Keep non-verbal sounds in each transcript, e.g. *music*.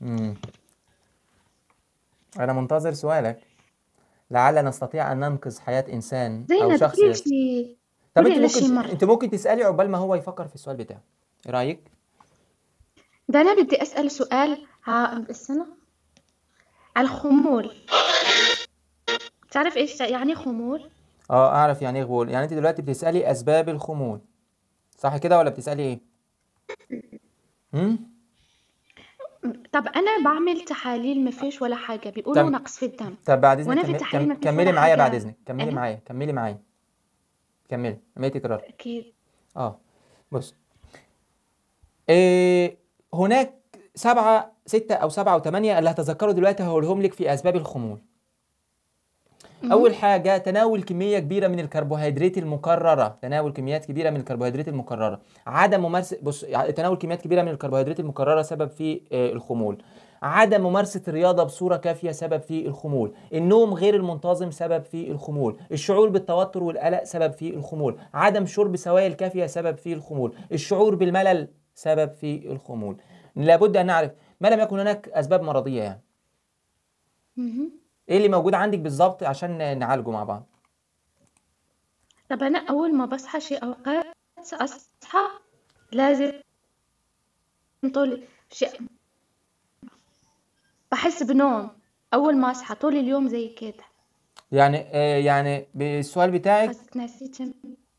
مم. أنا منتظر سؤالك لعل نستطيع أن ننقذ حياة إنسان أو شخص يس- طب أنت ممكن مرة أنت ممكن تسألي عقبال ما هو يفكر في السؤال بتاعه إيه رأيك؟ ده أنا بدي أسأل سؤال ع- استنى الخمول تعرف إيش يعني خمول؟ أه أعرف يعني إيه غول يعني أنت دلوقتي بتسألي أسباب الخمول صح كده ولا بتسألي إيه؟ طب انا بعمل تحاليل ما فيش ولا حاجه بيقولوا تم... نقص في الدم طب بعد اذنك كم... كم... كملي معايا بعد اذنك كملي معايا كملي معايا كملي ما تكرار اكيد اه بص إيه هناك سبعة ستة أو سبعة وثمانيه اللي هتذكروا دلوقتي هقولهم لك في أسباب الخمول اول حاجه تناول كميه كبيره من الكربوهيدرات المكرره تناول كميات كبيره من الكربوهيدرات المكرره عدم ممارسه بص تناول كميات كبيره من الكربوهيدرات المكرره سبب في آه، الخمول عدم ممارسة الرياضة بصورة كافية سبب في الخمول النوم غير المنتظم سبب في الخمول الشعور بالتوتر والقلق سبب في الخمول عدم شرب سوائل كافية سبب في الخمول الشعور بالملل سبب في الخمول لابد أن نعرف ما لم يكن هناك أسباب مرضية يعني ايه اللي موجود عندك بالظبط عشان نعالجه مع بعض طب انا اول ما بصحى شي اوقات اصحى لازم طول شيء بحس بنوم اول ما اصحى طول اليوم زي كده يعني آه يعني بالسؤال بتاعك نسيت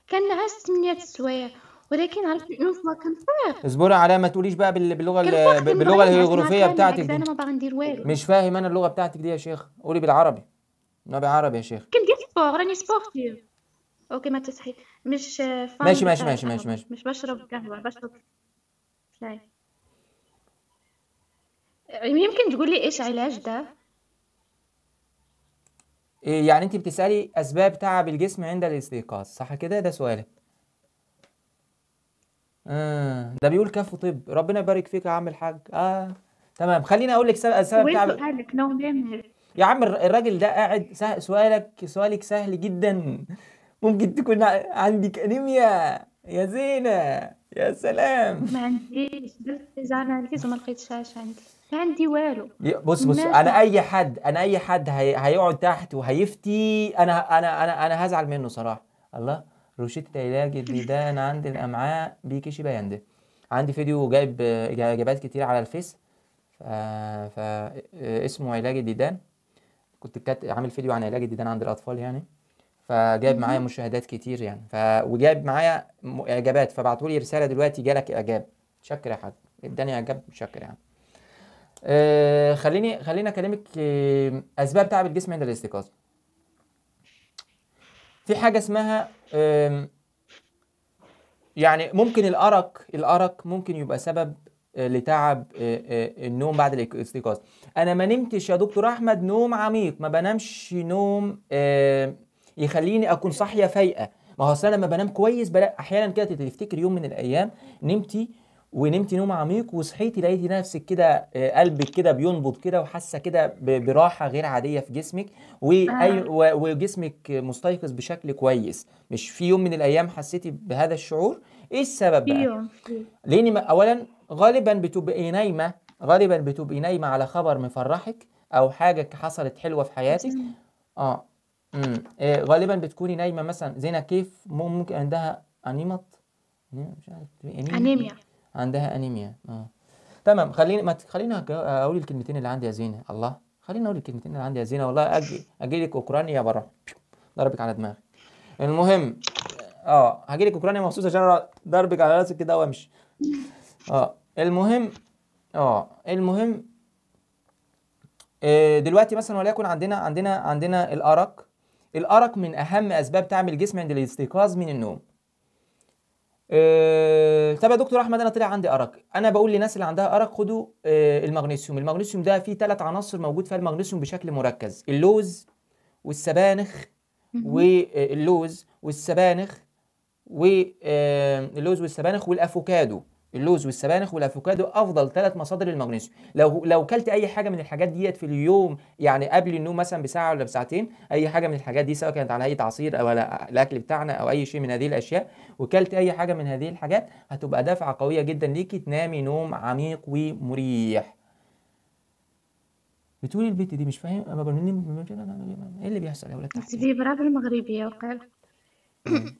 كان نعست من شويه ولكن عرفت نوصل كنفرح اصبري على ما تقوليش بقى باللغه باللغه الهيروغليفيه بتاعتك دي انا ما ندير والو مش فاهم انا اللغه بتاعتك دي يا شيخ قولي بالعربي ما بعربي يا شيخ كندير سبور راني سبورتيف اوكي ما تصحي مش فان ماشي ماشي ماشي ماشي ماشي مش بشرب قهوه بشرب شاي يمكن تقولي ايش علاج ده إيه، يعني انت بتسالي اسباب تعب الجسم عند الاستيقاظ صح كده ده سؤالك آه، ده بيقول كفو طب ربنا يبارك فيك يا عم الحاج اه تمام خليني اقول لك السبب بتاع سؤالك يا عم الراجل ده قاعد سؤالك سؤالك سهل جدا ممكن تكون عندك انيميا يا زينه يا سلام ما عنديش درت زاناليز وما عندي ما عندي والو بص بص انا اي حد انا اي حد هي... هيقعد تحت وهيفتي انا انا انا انا هزعل منه صراحه الله روشته علاج الديدان عند الامعاء بكيشي بايند يعني عندي فيديو جايب اجابات كتير على الفيس اسمه علاج الديدان كنت كات عامل فيديو عن علاج الديدان عند الاطفال يعني فجايب معايا مشاهدات كتير يعني ف وجايب معايا اعجابات فبعتوا لي رساله دلوقتي جالك اعجاب شكر يا حاج اداني اعجاب شكر يعني أه خليني خليني اكلمك آه، اسباب تعب الجسم عند الاستيقاظ في حاجه اسمها يعني ممكن الارق الارق ممكن يبقى سبب آه، لتعب آه، آه، النوم بعد الاستيقاظ انا ما نمتش يا دكتور احمد نوم عميق ما بنامش نوم يخليني اكون صاحيه فايقه ما هو انا لما بنام كويس بلاقي احيانا كده تفتكر يوم من الايام نمتي ونمت نوم عميق وصحيتي لقيتي نفسك كده آه، قلبك كده بينبض كده وحاسه كده براحه غير عاديه في جسمك وأي آه. وجسمك مستيقظ بشكل كويس مش في يوم من الايام حسيتي بهذا الشعور ايه السبب بقى لان اولا غالبا بتبقي نايمه غالبا بتبقي نايمه على خبر مفرحك او حاجه حصلت حلوه في حياتك اه امم إيه غالبا بتكوني نايمه مثلا زينه كيف ممكن عندها انيمط مش عارف انيميا عندها انيميا اه تمام خليني ما خليني اقول الكلمتين اللي عندي يا زينه الله خليني اقول الكلمتين اللي عندي يا زينه والله اجي اجي لك اوكرانيا بره ضربك على دماغك المهم اه هجي لك اوكرانيا مخصوص عشان ضربك على راسك كده وامشي اه المهم اه المهم آه، دلوقتي مثلا وليكن عندنا عندنا عندنا الارق الارق من اهم اسباب تعمل الجسم عند الاستيقاظ من النوم آه، طب يا دكتور احمد انا طلع عندي ارق انا بقول للناس اللي عندها ارق خدوا آه، المغنيسيوم المغنيسيوم ده فيه ثلاث عناصر موجود فيها المغنيسيوم بشكل مركز اللوز والسبانخ واللوز آه، والسبانخ واللوز والسبانخ والافوكادو اللوز والسبانخ والافوكادو افضل ثلاث مصادر للمغنيسيوم لو لو كلت اي حاجه من الحاجات ديت في اليوم يعني قبل النوم مثلا بساعه ولا بساعتين اي حاجه من الحاجات دي سواء كانت على هيئه عصير او الاكل بتاعنا او اي شيء من هذه الاشياء وكلت اي حاجه من هذه الحاجات هتبقى دافعه قويه جدا ليكي تنامي نوم عميق ومريح بتقول البيت دي مش فاهم ايه اللي بيحصل يا ولاد تحت دي برافو المغربيه وقال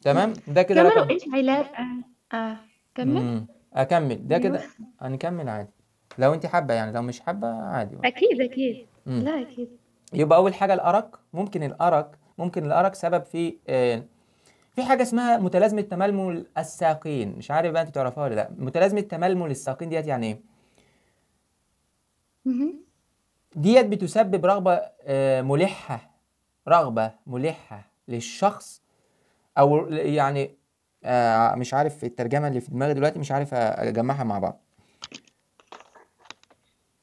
تمام ده كده كملوا ايش علاج آه. آه، كمل اكمل ده كده أيوة. هنكمل عادي لو انت حابه يعني لو مش حابه عادي اكيد اكيد مم. لا اكيد يبقى اول حاجه الارق ممكن الارق ممكن الارق سبب في آه، في حاجه اسمها متلازمه تململ الساقين مش عارف بقى انت تعرفها ولا لا متلازمه تململ الساقين ديت يعني ايه ديت بتسبب رغبه آه، ملحه رغبه ملحه للشخص او يعني آه، مش عارف الترجمه اللي في دماغي دلوقتي مش عارف اجمعها مع بعض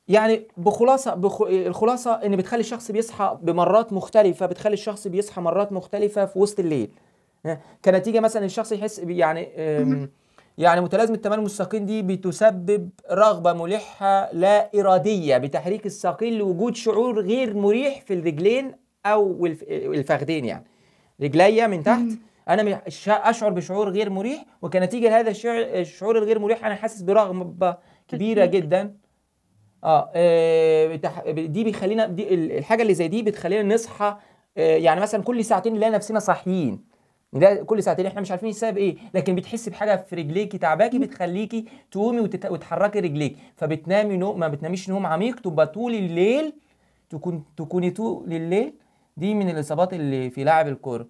يعني بخلاصه بخ... الخلاصه ان بتخلي الشخص بيصحى بمرات مختلفه بتخلي الشخص بيصحى مرات مختلفه في وسط الليل آه، كنتيجه مثلا الشخص يحس يعني يعني متلازمه التمام المستقيم دي بتسبب رغبه ملحه لا اراديه بتحريك الساقين لوجود شعور غير مريح في الرجلين او الفخذين يعني رجليا من تحت انا اشعر بشعور غير مريح وكنتيجه لهذا الشعور الغير مريح انا حاسس برغبه كبيره جدا اه, آه، دي بيخلينا دي الحاجه اللي زي دي بتخلينا نصحى آه، يعني مثلا كل ساعتين نلاقي نفسنا صاحيين ده كل ساعتين احنا مش عارفين السبب ايه لكن بتحسي بحاجه في رجليكي تعباكي بتخليكي تقومي وتحركي رجليك فبتنامي نوم ما بتناميش نوم عميق تبقى طول الليل تكون تكوني طول الليل دي من الاصابات اللي في لاعب الكوره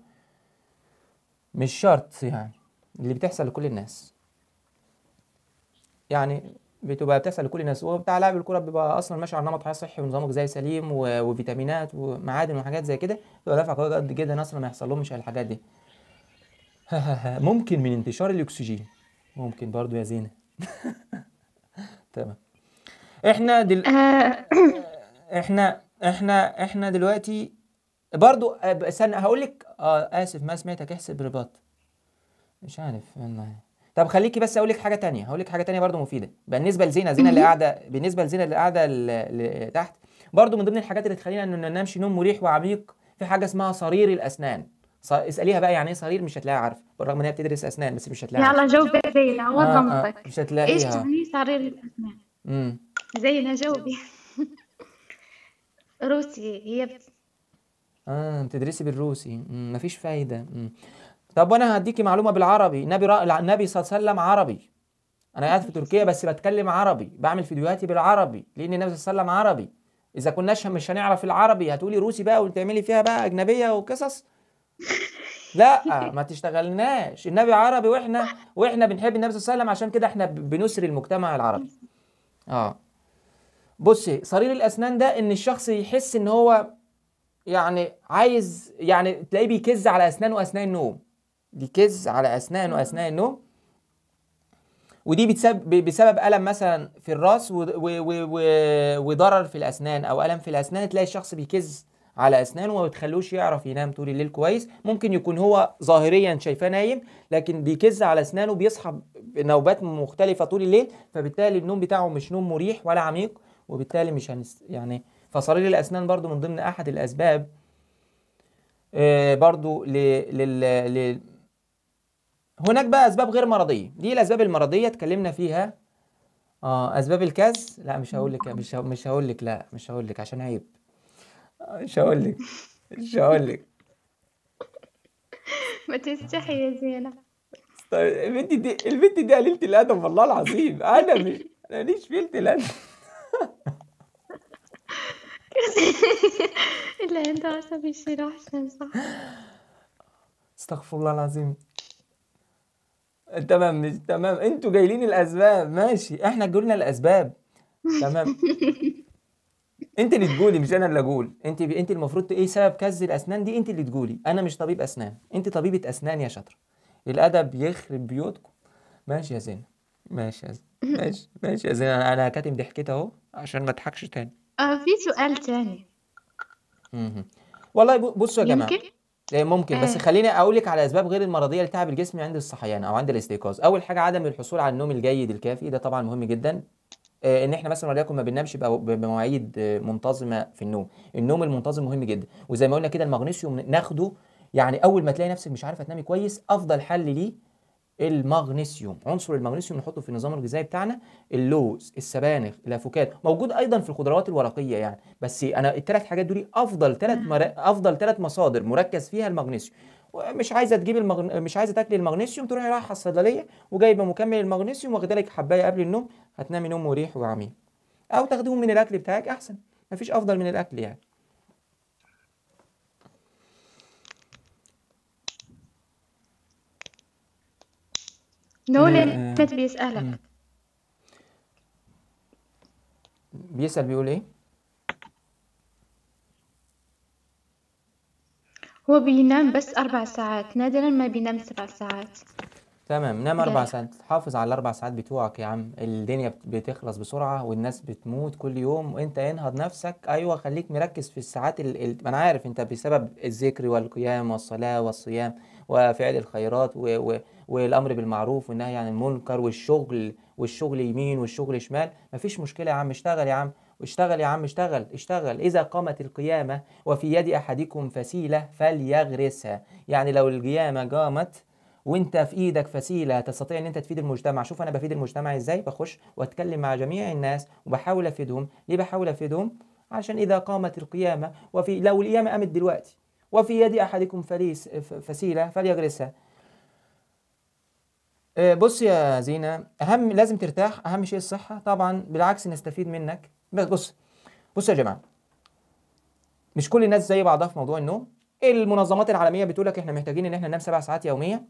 مش شرط يعني اللي بتحصل لكل الناس يعني بتبقى بتحصل لكل الناس وبتاع لاعب الكوره بيبقى اصلا ماشي على نمط حياه صحي ونظام غذائي سليم و... وفيتامينات ومعادن وحاجات زي كده بيبقى دافع قوي قد جدا اصلا ما يحصل لهمش الحاجات دي *laughs* ممكن من انتشار الاكسجين ممكن برضو يا زينه *laughs* تمام احنا دل... آه. احنا احنا احنا دلوقتي برضو آه، استنى هقول لك اه اسف ما سمعتك احسب رباط مش عارف والله طب خليكي بس اقول لك حاجه تانية هقول لك حاجه تانية برضو مفيده بالنسبه لزينه زينه اللي قاعده بالنسبه لزينه اللي قاعده تحت برضو من ضمن الحاجات اللي تخلينا ان ننامش نوم مريح وعميق في حاجه اسمها صرير الاسنان اساليها بقى يعني ايه صرير مش هتلاقيها عارفه بالرغم ان هي بتدرس اسنان بس مش هتلاقيها يلا جاوبي زينه عوض منطقك آه، آه، مش هتلاقيها ايش تعني صرير الاسنان امم زينه جاوبي *laughs* روسي هي بت... اه بتدرسي بالروسي مفيش فايده طب وانا هديكي معلومه بالعربي النبي را... النبي صلى الله عليه وسلم عربي انا قاعد في تركيا بس بتكلم عربي بعمل فيديوهاتي بالعربي لان النبي صلى الله عليه وسلم عربي اذا كناش مش هنعرف العربي هتقولي روسي بقى وتعملي فيها بقى اجنبيه وقصص لا ما تشتغلناش النبي عربي واحنا واحنا بنحب النبي صلى الله عليه وسلم عشان كده احنا بنسري المجتمع العربي اه بصي صرير الاسنان ده ان الشخص يحس ان هو يعني عايز يعني تلاقيه بيكز على اسنانه اثناء النوم بيكز على اسنانه اثناء النوم ودي بتسبب بسبب الم مثلا في الراس وضرر في الاسنان او الم في الاسنان تلاقي الشخص بيكز على اسنانه وما بتخلوش يعرف ينام طول الليل كويس ممكن يكون هو ظاهريا شايفاه نايم لكن بيكز على اسنانه بيصحى بنوبات مختلفه طول الليل فبالتالي النوم بتاعه مش نوم مريح ولا عميق وبالتالي مش هنس يعني فصليل الأسنان برضو من ضمن أحد الأسباب آه، برضو لل... لل... هناك بقى أسباب غير مرضية دي الأسباب المرضية اتكلمنا فيها آه أسباب الكز لا مش هقول لك مش مش هقول لك لا مش هقول لك عشان عيب آه، مش هقول لك مش هقول لك *laughs* ما تستحي يا زينب طيب البنت دي البنت دي قليلة الأدب والله العظيم أنا مش أنا ماليش في الأدب *laughs* اللي عنده عصب يشيله أحسن صح استغفر الله العظيم تمام تمام انتوا جايلين الاسباب ماشي احنا قلنا الاسباب تمام *laughs* انت اللي تقولي مش انا اللي اقول انت ب... انت المفروض ايه سبب كز الاسنان دي انت اللي تقولي انا مش طبيب اسنان انت طبيبه اسنان يا شاطره الادب يخرب بيوتكم ماشي يا زينب ماشي يا زينب ماشي ماشي يا زينب انا كاتم ضحكتي اهو عشان ما اضحكش تاني آه في سؤال تاني والله بصوا يا جماعه يمكن؟ إيه ممكن بس آه. خليني اقول لك على اسباب غير المرضيه لتعب الجسم عند الصحيان او عند الاستيقاظ اول حاجه عدم الحصول على النوم الجيد الكافي ده طبعا مهم جدا آه، ان احنا مثلا وليكن ما بننامش بمواعيد منتظمه في النوم النوم المنتظم مهم جدا وزي ما قلنا كده المغنيسيوم ناخده يعني اول ما تلاقي نفسك مش عارفه تنامي كويس افضل حل ليه المغنيسيوم عنصر المغنيسيوم نحطه في النظام الغذائي بتاعنا اللوز السبانخ الافوكادو موجود ايضا في الخضروات الورقيه يعني بس انا الثلاث حاجات دول افضل ثلاث مر... افضل ثلاث مصادر مركز فيها المغنيسيوم مش عايزه تجيب المغن... مش عايزه تاكلي المغنيسيوم تروحي رايحه الصيدليه وجايبه مكمل المغنيسيوم واخده لك حبايه قبل النوم هتنامي نوم مريح وعميق او تاخديهم من الاكل بتاعك احسن مفيش افضل من الاكل يعني نولان كانت آه، بيسألك بيسأل بيقول ايه؟ هو بينام بس أربع ساعات نادرا ما بينام سبع ساعات تمام نام اربع ساعات حافظ على الاربع ساعات بتوعك يا عم الدنيا بتخلص بسرعه والناس بتموت كل يوم وانت انهض نفسك ايوه خليك مركز في الساعات ال... ال... انا عارف انت بسبب الذكر والقيام والصلاه والصيام وفعل الخيرات و... و... والامر بالمعروف والنهي عن المنكر والشغل والشغل يمين والشغل شمال مفيش مشكله يا عم اشتغل يا عم اشتغل يا عم اشتغل اشتغل إذا قامت القيامة وفي يد أحدكم فسيلة فليغرسها يعني لو القيامة قامت وانت في ايدك فسيله تستطيع ان انت تفيد المجتمع شوف انا بفيد المجتمع ازاي بخش واتكلم مع جميع الناس وبحاول افيدهم ليه بحاول افيدهم عشان اذا قامت القيامه وفي لو القيامه قامت دلوقتي وفي يد احدكم فليس فسيله فليغرسها آه، بص يا زينة أهم لازم ترتاح أهم شيء الصحة طبعا بالعكس نستفيد منك بس بص بص يا جماعة مش كل الناس زي بعضها في موضوع النوم المنظمات العالمية بتقول لك احنا محتاجين ان احنا ننام سبع ساعات يومية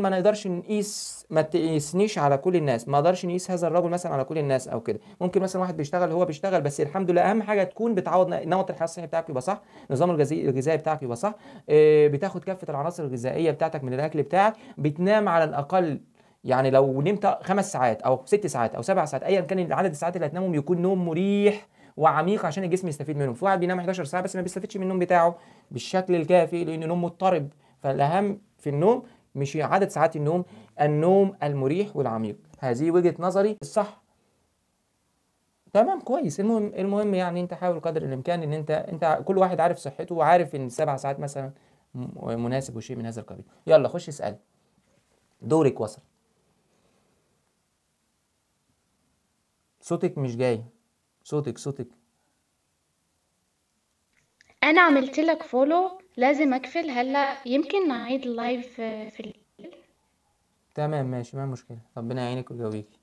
ما نقدرش نقيس ما تقيسنيش على كل الناس ما اقدرش نقيس هذا الرجل مثلا على كل الناس او كده ممكن مثلا واحد بيشتغل هو بيشتغل بس الحمد لله اهم حاجه تكون بتعوض نمط الحياه الصحي بتاعك يبقى صح نظام الغذائي بتاعك يبقى صح آه، بتاخد كافه العناصر الغذائيه بتاعتك من الاكل بتاعك بتنام على الاقل يعني لو نمت خمس ساعات او ست ساعات او سبع ساعات ايا كان عدد الساعات اللي هتنامهم يكون نوم مريح وعميق عشان الجسم يستفيد منهم في واحد بينام 11 ساعه بس ما بيستفيدش من النوم بتاعه بالشكل الكافي لانه نوم مضطرب فالاهم في النوم مش عدد ساعات النوم النوم المريح والعميق هذه وجهة نظري الصح تمام كويس المهم المهم يعني انت حاول قدر الامكان ان انت انت كل واحد عارف صحته وعارف ان سبع ساعات مثلا مناسب وشيء من هذا القبيل يلا خش اسال دورك وصل صوتك مش جاي صوتك صوتك انا عملت لك فولو لازم اقفل هلا يمكن نعيد اللايف في الليل تمام ماشي ما مشكلة ربنا يعينك ويقويكي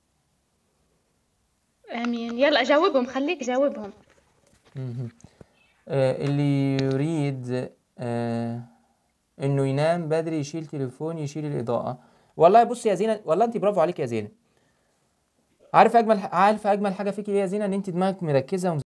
امين يلا جاوبهم خليك جاوبهم آه اللي يريد آه انه ينام بدري يشيل تليفون يشيل الاضاءة والله بصي يا زينة والله انت برافو عليك يا زينة عارف اجمل عارف اجمل حاجة فيك إيه يا زينة ان انت دماغك مركزة